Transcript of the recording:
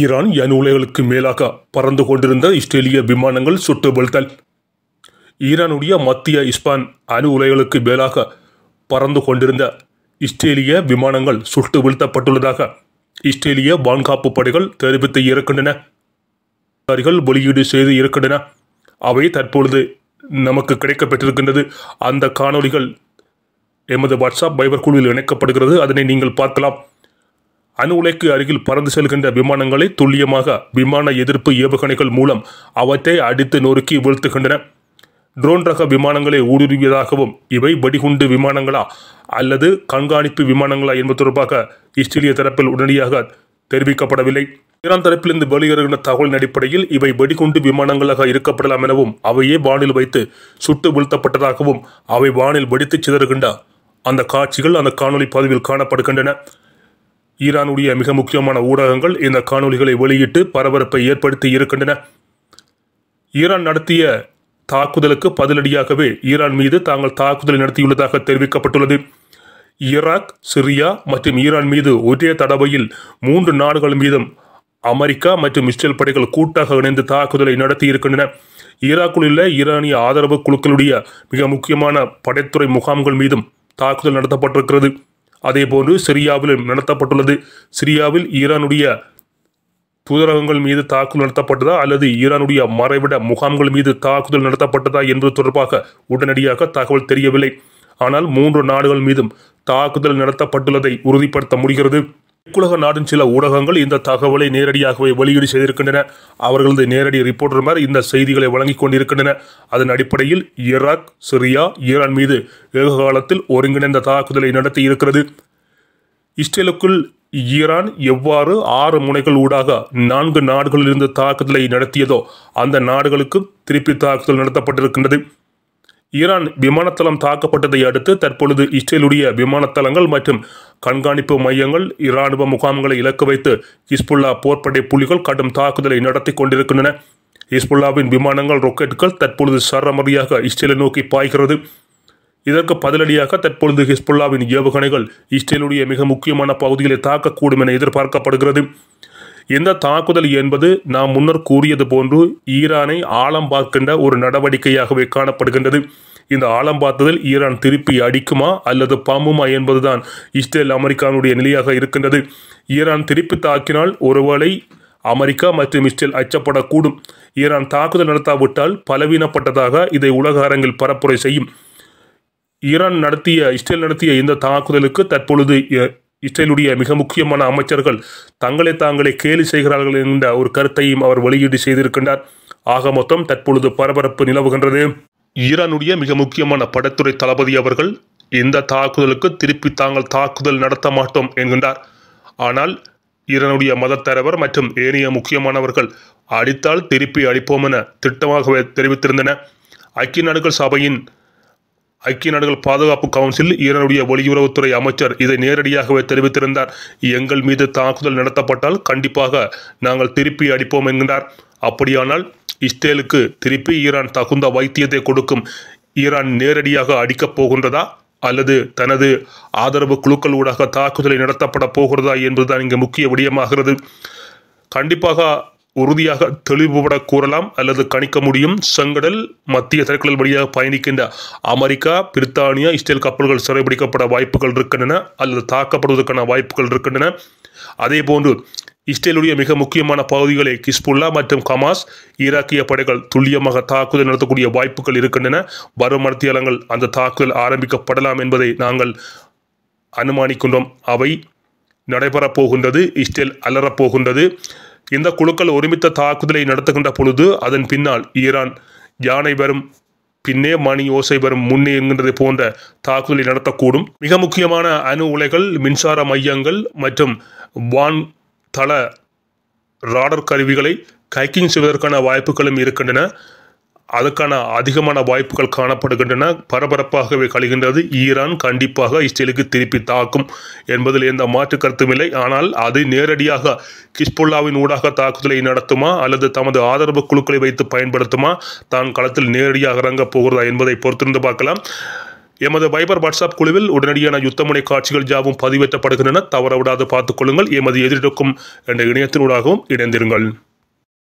Iran உலைகளுக்கு மேலாக பறந்து கொண்டிருந்த இஸ்ரேலிய விமானங்கள் சுட்டு வீழ்த்தல் ஈரானுடைய மத்திய இஸ்பான் அணு உலைகளுக்கு மேலாக பறந்து கொண்டிருந்த இஸ்ரேலிய விமானங்கள் சுட்டு வீழ்த்தப்பட்டுள்ளதாக இஸ்ரேலிய பாதுகாப்பு படைகள் தெரிவித்து இருக்கின்றன வெளியீடு செய்து இருக்கின்றன அவை தற்பொழுது நமக்கு கிடைக்கப்பட்டிருக்கின்றது அந்த காணொலிகள் எமது வாட்ஸ்அப் பைபர் குழுவில் இணைக்கப்படுகிறது அதனை நீங்கள் பார்க்கலாம் அணு உலைக்கு அருகில் பறந்து செல்கின்ற விமானங்களை துல்லியமாக விமான எதிர்ப்பு ஏவுகணைகள் மூலம் அவற்றை அடித்து நொறுக்கி வீழ்த்துகின்றன ட்ரோன் ரக விமானங்களை ஊடுருவியதாகவும் இவை வெடிகுண்டு விமானங்களா அல்லது கண்காணிப்பு விமானங்களா என்பது தொடர்பாக இஸ்ரேலிய தரப்பில் உடனடியாக தெரிவிக்கப்படவில்லை ஈரான் தரப்பிலிருந்து வெளியேறுகின்ற தகவலின் அடிப்படையில் இவை வெடிகுண்டு விமானங்களாக இருக்கப்படலாம் எனவும் அவையே வானில் வைத்து சுட்டு வீழ்த்தப்பட்டதாகவும் அவை வானில் வெடித்து சிதறுகின்ற அந்த காட்சிகள் அந்த காணொலி பதிவில் காணப்படுகின்றன ஈரானுடைய மிக முக்கியமான ஊடகங்கள் இந்த காணொலிகளை வெளியிட்டு பரபரப்பை ஏற்படுத்தி இருக்கின்றன ஈரான் நடத்திய தாக்குதலுக்கு பதிலடியாகவே ஈரான் மீது தாங்கள் தாக்குதலை நடத்தியுள்ளதாக தெரிவிக்கப்பட்டுள்ளது ஈராக் சிரியா மற்றும் ஈரான் மீது ஒரே தடவையில் மூன்று நாடுகள் மீதும் அமெரிக்கா மற்றும் இஸ்ரேல் படைகள் கூட்டாக இணைந்து தாக்குதலை நடத்தி இருக்கின்றன ஈராக்கில் உள்ள ஈரானிய ஆதரவு குழுக்களுடைய மிக முக்கியமான படைத்துறை முகாம்கள் மீதும் தாக்குதல் நடத்தப்பட்டிருக்கிறது அதேபோன்று சிரியாவில் நடத்தப்பட்டுள்ளது சிரியாவில் ஈரானுடைய தூதரகங்கள் மீது தாக்குதல் நடத்தப்பட்டதா அல்லது ஈரானுடைய மறைவிட முகாம்கள் மீது தாக்குதல் நடத்தப்பட்டதா என்பது தொடர்பாக உடனடியாக தகவல் தெரியவில்லை ஆனால் மூன்று நாடுகள் மீதும் தாக்குதல் நடத்தப்பட்டுள்ளதை உறுதிப்படுத்த முடிகிறது உலக நாடும் சில ஊடகங்கள் இந்த தகவலை நேரடியாகவே வெளியீடு செய்திருக்கின்றன அவர்களது நேரடி ரிப்போர்ட்டர்மார் இந்த செய்திகளை வழங்கிக் கொண்டிருக்கின்றன அதன் அடிப்படையில் ஈராக் சிரியா ஈரான் மீது ஏக காலத்தில் ஒருங்கிணைந்த தாக்குதலை நடத்தி இருக்கிறது இஸ்ரேலுக்குள் ஈரான் எவ்வாறு ஆறு முனைகள் ஊடாக நான்கு நாடுகளிலிருந்து தாக்குதலை நடத்தியதோ அந்த நாடுகளுக்கும் திருப்பி தாக்குதல் நடத்தப்பட்டிருக்கின்றது ஈரான் விமானத்தளம் தாக்கப்பட்டதை அடுத்து தற்பொழுது இஸ்ரேலுடைய விமானத்தளங்கள் மற்றும் கண்காணிப்பு மையங்கள் இராணுவ முகாம்களை இலக்கு வைத்து ஹிஸ்புல்லா போர்ப்படை புலிகள் கடும் தாக்குதலை நடத்தி கொண்டிருக்கின்றன ஹிஸ்புல்லாவின் விமானங்கள் ராக்கெட்டுகள் தற்பொழுது சரமரியாக இஸ்ரேலை நோக்கி பாய்கிறது இதற்கு பதிலடியாக தற்பொழுது ஹிஸ்புல்லாவின் ஏவுகணைகள் இஸ்ரேலுடைய மிக முக்கியமான பகுதிகளை தாக்கக்கூடும் என எதிர்பார்க்கப்படுகிறது இந்த தாக்குதல் என்பது நாம் முன்னர் கூறியது போன்று ஈரானை ஆழம் பார்க்கின்ற ஒரு நடவடிக்கையாகவே காணப்படுகின்றது இந்த ஆழம் பார்த்ததில் ஈரான் திருப்பி அடிக்குமா அல்லது பாம்புமா என்பதுதான் இஸ்ரேல் அமெரிக்காவுடைய நிலையாக இருக்கின்றது ஈரான் திருப்பி தாக்கினால் ஒருவேளை அமெரிக்கா மற்றும் இஸ்ரேல் அச்சப்படக்கூடும் ஈரான் தாக்குதல் நடத்தாவிட்டால் பலவீனப்பட்டதாக இதை உலக அரங்கில் பரப்புரை செய்யும் ஈரான் நடத்திய இஸ்ரேல் நடத்திய இந்த தாக்குதலுக்கு தற்பொழுது இஸ்ரேலுடைய மிக முக்கியமான அமைச்சர்கள் தங்களை தாங்களே கேலி செய்கிறார்கள் என்ற ஒரு கருத்தையும் அவர் வெளியீடு செய்திருக்கின்றார் ஆக மொத்தம் தற்பொழுது பரபரப்பு நிலவுகின்றது ஈரானுடைய மிக முக்கியமான படத்துறை தளபதி அவர்கள் இந்த தாக்குதலுக்கு திருப்பி தாங்கள் தாக்குதல் நடத்த மாட்டோம் என்கின்றார் ஆனால் ஈரானுடைய மதத்தலைவர் மற்றும் ஏனைய முக்கியமானவர்கள் அடித்தால் திருப்பி அளிப்போம் என திட்டமாகவே தெரிவித்திருந்தன ஐக்கிய நாடுகள் சபையின் ஐக்கிய நாடுகள் பாதுகாப்பு கவுன்சில் ஈரானுடைய வெளியுறவுத்துறை அமைச்சர் இதை நேரடியாகவே தெரிவித்திருந்தார் எங்கள் மீது தாக்குதல் நடத்தப்பட்டால் கண்டிப்பாக நாங்கள் திருப்பி அடிப்போம் என்கின்றார் அப்படியானால் இஸ்ரேலுக்கு திருப்பி ஈரான் தகுந்த வைத்தியத்தை கொடுக்கும் ஈரான் நேரடியாக அடிக்கப் போகின்றதா அல்லது தனது ஆதரவு குழுக்கள் ஊடாக தாக்குதலை நடத்தப்பட போகிறதா என்பதுதான் இங்கே முக்கிய விடயமாகிறது கண்டிப்பாக உறுதியாக தெளிவுபட கூறலாம் அல்லது கணிக்க முடியும் செங்கடல் மத்திய தரைக்கடல் வழியாக பயணிக்கின்ற அமெரிக்கா பிரித்தானியா இஸ்ரேல் கப்பல்கள் சிறைபிடிக்கப்பட வாய்ப்புகள் இருக்கின்றன அல்லது தாக்கப்படுவதற்கான வாய்ப்புகள் இருக்கின்றன அதே போன்று இஸ்ரேலுடைய மிக முக்கியமான பகுதிகளை கிஸ்புல்லா மற்றும் கமாஸ் ஈராக்கிய படைகள் துல்லியமாக தாக்குதல் நடத்தக்கூடிய வாய்ப்புகள் இருக்கின்றன வரும் மத்தியலங்கள் அந்த தாக்குதல் ஆரம்பிக்கப்படலாம் என்பதை நாங்கள் அனுமானிக்கின்றோம் அவை நடைபெறப் போகின்றது இஸ்ரேல் அலறப்போகின்றது இந்த குழுக்கள் ஒருமித்த தாக்குதலை நடத்துகின்ற பொழுது அதன் பின்னால் ஈரான் யானை வரும் பின்னே மணி ஓசை வரும் முன்னே என்கின்றது போன்ற தாக்குதலை நடத்தக்கூடும் மிக முக்கியமான அணு உலைகள் மின்சார மையங்கள் மற்றும் வான் தள ராடர் கருவிகளை கைக்கிங் செய்வதற்கான வாய்ப்புகளும் இருக்கின்றன அதற்கான அதிகமான வாய்ப்புகள் காணப்படுகின்றன பரபரப்பாகவே கழிகின்றது ஈரான் கண்டிப்பாக இஸ்ரேலுக்கு திருப்பி தாக்கும் என்பதில் எந்த மாற்று கருத்தும் இல்லை ஆனால் அது நேரடியாக கிஸ்புல்லாவின் ஊடாக தாக்குதலை நடத்துமா அல்லது தமது ஆதரவு குழுக்களை வைத்து பயன்படுத்துமா தான் களத்தில் நேரடியாக இறங்கப் போகிறதா என்பதை பொறுத்திருந்து பார்க்கலாம் எமது வைபர் வாட்ஸ்அப் குழுவில் உடனடியான யுத்தமுனை காட்சிகள் யாவும் பதிவேற்றப்படுகின்றன தவறவிடாது பார்த்துக் கொள்ளுங்கள் எமது எதிர்க்கும் என்ற இணையத்தினூடாகவும் இணைந்திருங்கள்